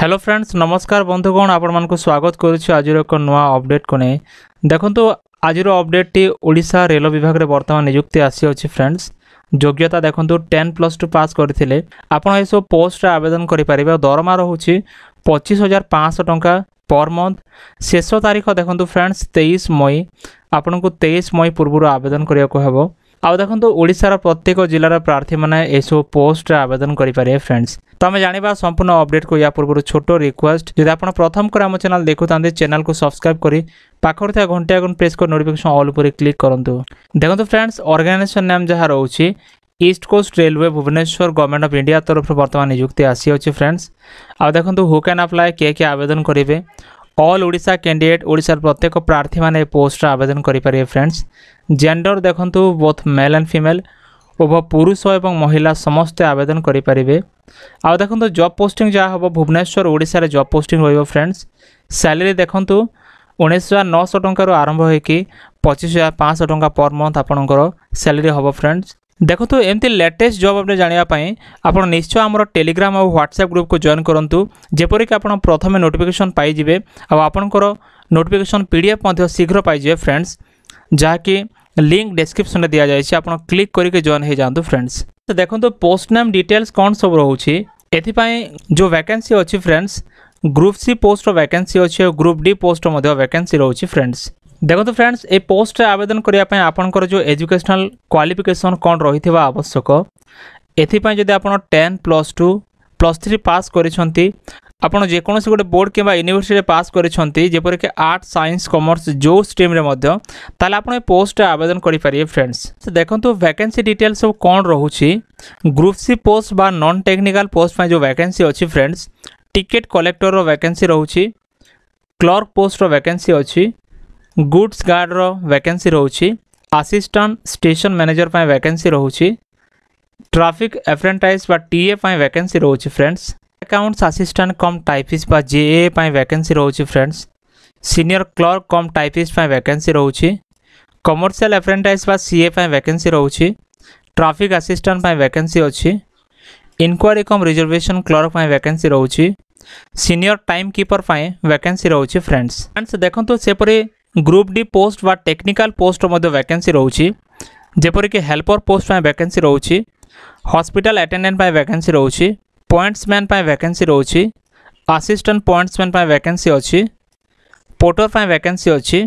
hello friends নমস্কার বন্ধুগণ আপনার স্বাগত করছি আজর এক নূয় অপডেট কু নেই দেখুন আজর অপডেটটি ওড়শা রেল বিভাগে বর্তমান নিযুক্তি আসিଅଛି ফ্রেন্ডস যোগ্যতা দেখুন টেন প্লস টু পাস করে আপনার এইসব পোস্টে আবেদন করে পারে দরমা রয়েছে পঁচিশ হাজার পাঁচশো টাকা পর মন্থ শেষ তারিখ দেখুন ফ্রেন্ডস তেইশ মই আপনার তেইশ মই পূর্ব আবেদন করা হব আউ দেখন্তু ওড়িশার প্রত্যেক জেলার প্রার্থীমানে এসব পোস্ট আবেদন করে ফ্রেন্ডস তো আমি জাঁয়া সম্পূর্ণ অপডেট কু ইয়া পূর্ব ছোট রিকোয়েস্ট যদি আপনার প্রথম করে আমার চ্যানেল দেখু তাহলে চ্যানেল কু সবসক্রাইব করে পাখর থাকা ঘণ্টা এখন প্রেস করে নোটিফিকেশন অল উপরে ক্লিক করতু দেখুন ফ্রেন্ডস অর্গানাইজেসন নেম যা রয়েছে East Coast Railway Bhubaneswar government of India তরফ বর্তমান নিযুক্তি আসিছে ফ্রেন্ডস আউ দেখুন হু ক্যান আপ্লাই কে কে আবেদন করবে অল ওড়িশা ক্যান্ডিডেট ওড়িশার প্রত্যেক প্রার্থী মানে এই পোস্টর আবেদন করে ফ্রেন্ডস জেন্ডর দেখুন বোথ মেল আন্ড ফিমেল উভয় পুরুষ এবং মহিলা সমস্তে আবেদন করে আখন জব পোস্টিং যা হব ভুবনেশ্বর ওড়িশার জব পোস্টিং রহব ফ্রেন্ডস স্যালেরি দেখুন উনিশ হাজার নশো টঙ্কার আরম্ভ হয়েকি পঁচিশ হাজার পাঁচশহ টঙ্কা পর মন্থ আপনার স্যালেরি হব ফ্রেন্ডস ଦେଖନ୍ତୁ ଏମିତି ଲେଟେଷ୍ଟ ଜବ୍ ଅପଡ଼େଟ୍ ଜାଣିବା ପାଇଁ ଆପଣ ନିଶ୍ଚୟ ଆମର ଟେଲିଗ୍ରାମ ଆଉ ହ୍ୱାଟ୍ସଆପ୍ ଗ୍ରୁପକୁ ଜଏନ୍ କରନ୍ତୁ ଯେପରିକି ଆପଣ ପ୍ରଥମେ ନୋଟିଫିକେସନ୍ ପାଇଯିବେ ଆଉ ଆପଣଙ୍କର ନୋଟିଫିକେସନ୍ ପି ଡି ଏଫ୍ ମଧ୍ୟ ଶୀଘ୍ର ପାଇଯିବେ ଫ୍ରେଣ୍ଡସ୍ ଯାହାକି লিঙ্ক ডেসক্রিপশনে দিয়া যাই আপনার ক্লিক করি জয়েন হয়ে যাতে ফ্রেন্ডস তো দেখুন পোস্ট নাম ডিটেলস কম সব রয়েছে এথিপাই যে ভ্যাকেন্সি অ্রেন্ডস গ্রুপ সি পোস্টর ভ্যাকেন্সি অছে গ্রুপ ডি পোস্টর মধ্যে ভ্যাকেন্সি রয়েছে ফ্রেন্ডস ଦେଖନ୍ତୁ ଫ୍ରେଣ୍ଡସ୍ ଏ ପୋଷ୍ଟରେ ଆବେଦନ କରିବା ପାଇଁ ଆପଣଙ୍କର ଯେଉଁ ଏଜୁକେସନାଲ୍ କ୍ୱାଲିଫିକେସନ୍ କ'ଣ ରହିଥିବା ଆବଶ୍ୟକ ଏଥିପାଇଁ ଯଦି ଆପଣ ten plus two plus three pass କରିଛନ୍ତି ଆପଣ ଯେକୌଣସି ଗୋଟେ ବୋର୍ଡ଼ କିମ୍ବା ୟୁନିଭର୍ସିଟିରେ ପାସ୍ କରିଛନ୍ତି ଯେପରିକି ଆର୍ଟ ସାଇନ୍ସ କମର୍ସ ଯେଉଁ ଷ୍ଟ୍ରିମ୍ରେ ମଧ୍ୟ ତାହେଲେ ଆପଣ ଏ ପୋଷ୍ଟରେ ଆବେଦନ କରିପାରିବେ ଫ୍ରେଣ୍ଡସ୍ ଦେଖନ୍ତୁ ଭ୍ୟାକେନ୍ସି ଡିଟେଲ୍ ସବୁ କ'ଣ ରହୁଛି ଗ୍ରୁପ୍ ସି ପୋଷ୍ଟ ବା ନନ୍ ଟେକ୍ନିକାଲ୍ ପୋଷ୍ଟ ପାଇଁ ଯେଉଁ ଭ୍ୟାକେନ୍ସି ଅଛି ଫ୍ରେଣ୍ଡସ୍ ଟିକେଟ୍ କଲେକ୍ଟରର ଭ୍ୟାକେନ୍ସି ରହୁଛି କ୍ଲର୍କ ପୋଷ୍ଟର ଭ୍ୟାକେନ୍ସି ଅଛି गुड्स गार्डर वैकेंसी रोचे आसीस्टाट स्टेसन मैनेजर पर वैके रोचे ट्राफिक एफ्रेंटाइज टीए वैकेंसी रोचे friends accounts assistant cum J JA vacancy रोचे friends senior clerk cum typist वैके रोचे कमर्शियल एफ्रेंटाइज सीए वैकेंसी रोचे ट्राफिक आसीस्टाट वैके अच्छी इनक्वारी कम रिजर्वेशन क्लर्क वैके रोचे सिनियर टाइम किपर वैकेंसी रोचे फ्रेंड्स फ्रेंड्स देखो सेपरी ଗ୍ରୁପ୍ ଡି ପୋଷ୍ଟ ବା ଟେକ୍ନିକାଲ ପୋଷ୍ଟର ମଧ୍ୟ ଭ୍ୟାକେନ୍ସି ରହୁଛି ଯେପରିକି ହେଲ୍ପର ପୋଷ୍ଟ ପାଇଁ ଭ୍ୟାକେନ୍ସି ରହୁଛି ହସ୍ପିଟାଲ ଆଟେଣ୍ଡାଣ୍ଟ ପାଇଁ ଭ୍ୟାକେନ୍ସି ରହୁଛି ପଏଣ୍ଟସମ୍ୟାନ୍ ପାଇଁ ଭ୍ୟାକେନ୍ସି ରହୁଛି ଆସିଷ୍ଟାଣ୍ଟ ପଏଣ୍ଟସମ୍ୟାନ୍ ପାଇଁ ଭ୍ୟାକେନ୍ସି ଅଛି ପୋଟର ପାଇଁ ଭ୍ୟାକେନ୍ସି ଅଛି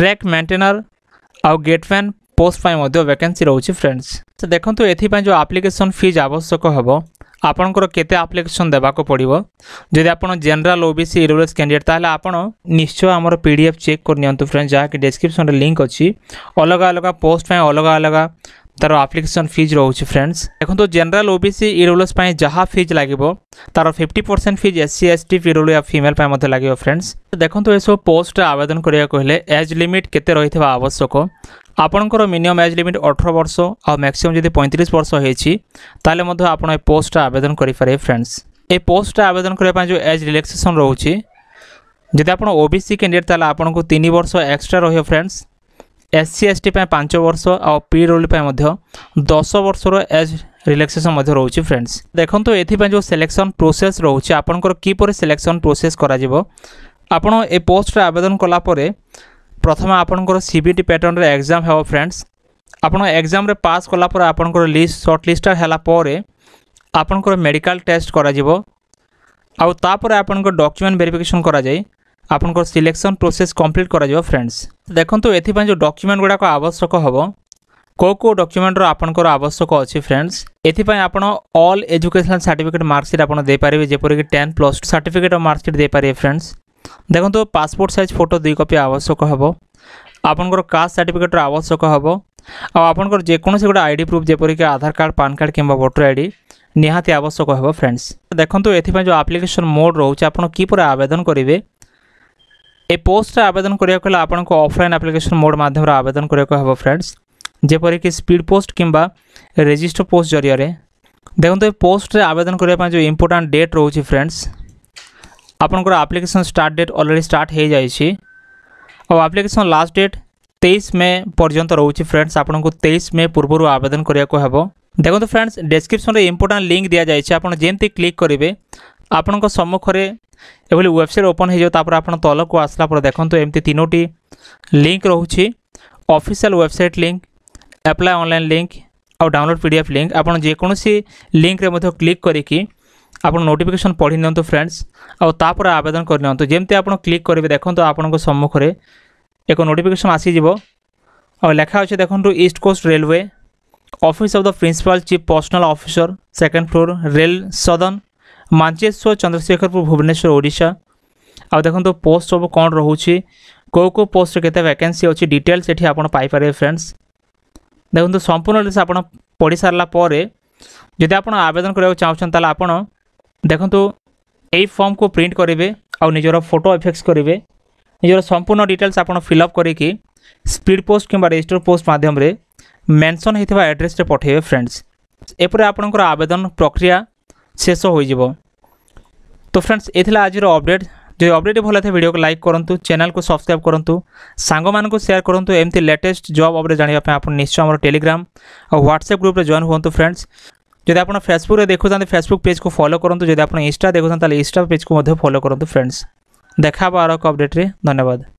ଟ୍ରାକ୍ ମେଣ୍ଟେନର ଆଉ ଗେଟ୍ମ୍ୟାନ୍ ପୋଷ୍ଟ ପାଇଁ ମଧ୍ୟ ଭ୍ୟାକେନ୍ସି ରହୁଛି ଫ୍ରେଣ୍ଡସ୍ ଦେଖନ୍ତୁ ଏଥିପାଇଁ ଯେଉଁ ଆପ୍ଲିକେସନ୍ ଫିଜ୍ ଆବଶ୍ୟକ ହେବ ଆପଣଙ୍କର କେତେ ଆପ୍ଲିକେସନ୍ ଦେବାକୁ ପଡ଼ିବ ଯଦି ଆପଣ general O B C EWS candidate ତାହେଲେ ଆପଣ ନିଶ୍ଚୟ ଆମର ପି ଡି ଏଫ୍ ଚେକ୍ କରିନିଅନ୍ତୁ ଫ୍ରେଣ୍ଡ ଯାହାକି ଡେସ୍କ୍ରିପ୍ସନ୍ରେ ଲିଙ୍କ୍ ଅଛି ଅଲଗା ଅଲଗା ପୋଷ୍ଟ ପାଇଁ ଅଲଗା ଅଲଗା ତାର ଆପ୍ଲିକେସନ୍ ଫିଜ୍ ରହୁଛି ଫ୍ରେଣ୍ଡସ୍ ଦେଖନ୍ତୁ general O B C EWS ପାଇଁ ଯାହା ଫିଜ୍ ଲାଗିବ ତାର fifty percent fees S C S T ପିରଭ୍ଲୁ ୟା ଫିମେଲ୍ ପାଇଁ ମଧ୍ୟ ଲାଗିବ ଫ୍ରେଣ୍ଡସ୍ ଦେଖନ୍ତୁ ଏସବୁ ପୋଷ୍ଟରେ ଆବେଦନ କରିବାକୁ ହେଲେ ଏଜ୍ ଲିମିଟ୍ କେତେ ରହିଥିବା ଆବଶ୍ୟକ ଆପଣଙ୍କର ମିନିମମ୍ ଏଜ୍ ଲିମିଟ୍ ଅଠର ବର୍ଷ ଆଉ ମ୍ୟାକ୍ସିମମ୍ ଯଦି ପଇଁତିରିଶ ବର୍ଷ ହେଇଛି ତାହେଲେ ମଧ୍ୟ ଆପଣ ଏ ପୋଷ୍ଟଟା ଆବେଦନ କରିପାରିବେ ଫ୍ରେଣ୍ଡସ୍ ଏ ପୋଷ୍ଟଟା ଆବେଦନ କରିବା ପାଇଁ ଯେଉଁ ଏଜ୍ ରିଲାକ୍ସେସନ୍ ରହୁଛି ଯଦି ଆପଣ ଓ ବି ସି କ୍ୟାଣ୍ଡିଡେଟ୍ ତାହେଲେ ଆପଣଙ୍କୁ ତିନି ବର୍ଷ ଏକ୍ସଟ୍ରା ରହିବ friends S C S T ପାଇଁ ପାଞ୍ଚ ବର୍ଷ ଆଉ ପି ରୋଲ୍ ପାଇଁ ମଧ୍ୟ ଦଶ ବର୍ଷର ଏଜ୍ ରିଲାକ୍ସେସନ୍ ମଧ୍ୟ ରହୁଛି ଫ୍ରେଣ୍ଡସ୍ ଦେଖନ୍ତୁ ଏଥିପାଇଁ ଯେଉଁ ସିଲେକ୍ସନ୍ ପ୍ରୋସେସ୍ ରହୁଛି ଆପଣଙ୍କର କିପରି ସିଲେକ୍ସନ୍ ପ୍ରୋସେସ୍ କରାଯିବ ଆପଣ ଏ ପୋଷ୍ଟରେ ଆବେଦନ କଲା ପରେ প্রথমে আপনার সিবিটি প্যাটর্নরে এক্সাম হব ফ্রেন্ডস আপনার এক্সামে পাস কলাপরে আপনার লিষ্ট সর্ট লিষ্টটা হেলা পরে আপনার মেডিকাল টেস্ট করা যাব ଆଉ ତାପରେ ଆପଣଙ୍କ ଡକ୍ୟୁମେଣ୍ଟ ଭେରିଫିକେସନ୍ କରାଯାଇ ଆପଣଙ୍କର ସିଲେକ୍ସନ୍ ପ୍ରୋସେସ୍ କମ୍ପ୍ଲିଟ୍ କରାଯିବ ଫ୍ରେଣ୍ଡସ୍ ଦେଖନ୍ତୁ ଏଥିପାଇଁ ଯେଉଁ ଡକ୍ୟୁମେଣ୍ଟ ଗୁଡ଼ାକ ଆବଶ୍ୟକ ହେବ କେଉଁ କେଉଁ ଡକ୍ୟୁମେଣ୍ଟର ଆପଣଙ୍କର ଆବଶ୍ୟକ ଅଛି ଫ୍ରେଣ୍ଡସ୍ ଏଥିପାଇଁ ଆପଣ ଅଲ୍ ଏଜୁକେସନାଲ୍ ସାର୍ଟିଫିକେଟ୍ ମାର୍କସିଟ୍ ଆପଣ ଦେଇପାରିବେ ଯେପରିକି ten plus two certificate of marksheet ଦେଇପାରିବେ ଫ୍ରେଣ୍ଡସ୍ ଦେଖନ୍ତୁ ପାସପୋର୍ଟ ସାଇଜ୍ ଫଟୋ ଦୁଇ କପି ଆବଶ୍ୟକ ହେବ ଆପଣଙ୍କର କାଷ୍ଟ ସାର୍ଟିଫିକେଟ୍ର ଆବଶ୍ୟକ ହେବ ଆଉ ଆପଣଙ୍କର ଯେକୌଣସି ଗୋଟେ ଆଇ ଡ଼ି ପ୍ରୁଫ୍ ଯେପରିକି ଆଧାର କାର୍ଡ଼ ପାନ୍ କାର୍ଡ଼ କିମ୍ବା ଭୋଟର ଆଇ ଡ଼ି ନିହାତି ଆବଶ୍ୟକ ହେବ ଫ୍ରେଣ୍ଡସ୍ ଦେଖନ୍ତୁ ଏଥିପାଇଁ ଯେଉଁ ଆପ୍ଲିକେସନ୍ ମୋଡ଼୍ ରହୁଛି ଆପଣ କିପରି ଆବେଦନ କରିବେ ଏ ପୋଷ୍ଟରେ ଆବେଦନ କରିବାକୁ ହେଲେ ଆପଣଙ୍କୁ ଅଫଲାଇନ୍ ଆପ୍ଲିକେସନ୍ ମୋଡ଼୍ ମାଧ୍ୟମରେ ଆବେଦନ କରିବାକୁ ହେବ ଫ୍ରେଣ୍ଡସ୍ ଯେପରିକି ସ୍ପିଡ଼ ପୋଷ୍ଟ କିମ୍ବା ରେଜିଷ୍ଟର ପୋଷ୍ଟ ଜରିଆରେ ଦେଖନ୍ତୁ ଏ ପୋଷ୍ଟରେ ଆବେଦନ କରିବା ପାଇଁ ଯେଉଁ ଇମ୍ପୋର୍ଟାଣ୍ଟ ଡେଟ୍ ରହୁଛି ଫ୍ରେଣ୍ଡସ୍ ଆପଣଙ୍କର application start date already start ହୋଇଯାଇଛି ଆଉ ଆପ୍ଲିକେସନ୍ ଲାଷ୍ଟ ଡେଟ୍ তেইশ মে পর্যন্ত রয়েছে ফ্রেন্ডস আপনার তেইশ মে পূর্ব আবেদন করা হব দেখুন ফ্রেন্ডস ডেসক্রিপশনরে ইম্পর্টাট লিঙ্ক দিয়া যাই আপনার যেমতি ক্লিক করবে আপনার সম্মুখে এভাবে ওয়েবসাইট ওপন হয়ে যাব তাপরে আপনার তলকু আসলা পরে দেখুন এমতি তিনোটি লিঙ্ক রয়েছে official website link apply online link আউ ডাউনলোড পিডিএফ লিঙ্ক আপনার যেকোন লিঙ্করে ক্লিক করি ଆପଣ ନୋଟିଫିକେସନ୍ ପଢ଼ି ନିଅନ୍ତୁ ଫ୍ରେଣ୍ଡସ୍ ଆଉ ତାପରେ ଆବେଦନ କରିନିଅନ୍ତୁ ଯେମିତି ଆପଣ କ୍ଲିକ୍ କରିବେ ଦେଖନ୍ତୁ ଆପଣଙ୍କ ସମ୍ମୁଖରେ ଏକ ନୋଟିଫିକେସନ୍ ଆସିଯିବ ଆଉ ଲେଖା ଅଛି ଦେଖନ୍ତୁ East Coast Railway office of the principal chief personnel officer second floor rail Sadan Mancheswar Chandrasekharpur Bhubaneswar Odisha ଆଉ ଦେଖନ୍ତୁ ପୋଷ୍ଟ ସବୁ କ'ଣ ରହୁଛି କେଉଁ କେଉଁ ପୋଷ୍ଟରେ କେତେ ଭ୍ୟାକେନ୍ସି ଅଛି ଡିଟେଲ୍ସ ଏଠି ଆପଣ ପାଇପାରିବେ ଫ୍ରେଣ୍ଡସ୍ ଦେଖନ୍ତୁ ସମ୍ପୂର୍ଣ୍ଣ ଆପଣ ପଢ଼ି ସାରିଲା ପରେ ଯଦି ଆପଣ ଆବେଦନ କରିବାକୁ ଚାହୁଁଛନ୍ତି ତାହେଲେ ଆପଣ ଦେଖନ୍ତୁ এই ফর্মকু প্রিন্ট করবে আজর ফটো এফেক্টস করবে নিজের সম্পূর্ণ ডিটেলস আপনার ফিল আপ করি স্পিড পোস্ট কিংবা রেজিস্টর পোস্ট মাধ্যমে মেনশন হয়ে আড্রেসে পঠাইবে ফ্রেন্ডস এপরে আপনার আবেদন প্রক্রিয়া শেষ হয়ে যাব তো ফ্রেন্ডস এ আজির অপডেট যদি অপডেট ভাল লাগে ভিডিও লাইক করতু চ্যানেল কু সবসক্রাইব করতু সাঙ্গ মানুষ সেয়ার করতু এমতি লেটেস্ট জব অপডেট জাঁয়া আপনার নিশ্চয় আমার টেলিগ্রাম হোয়াটসঅ্যাপ গ্রুপে জয়েন হুম ফ্রেন্ডস যদি আপনার ফেসবুকে দেখুছেন ফেসবুক পেজ কু ফলো করুন যদি আপনার ইনস্টা দেখুছেন তাহলে ইনস্টা পেজ কু ফলো করুন ফ্রেন্ডস দেখা হব আর এক অপডেট্রে ধন্যবাদ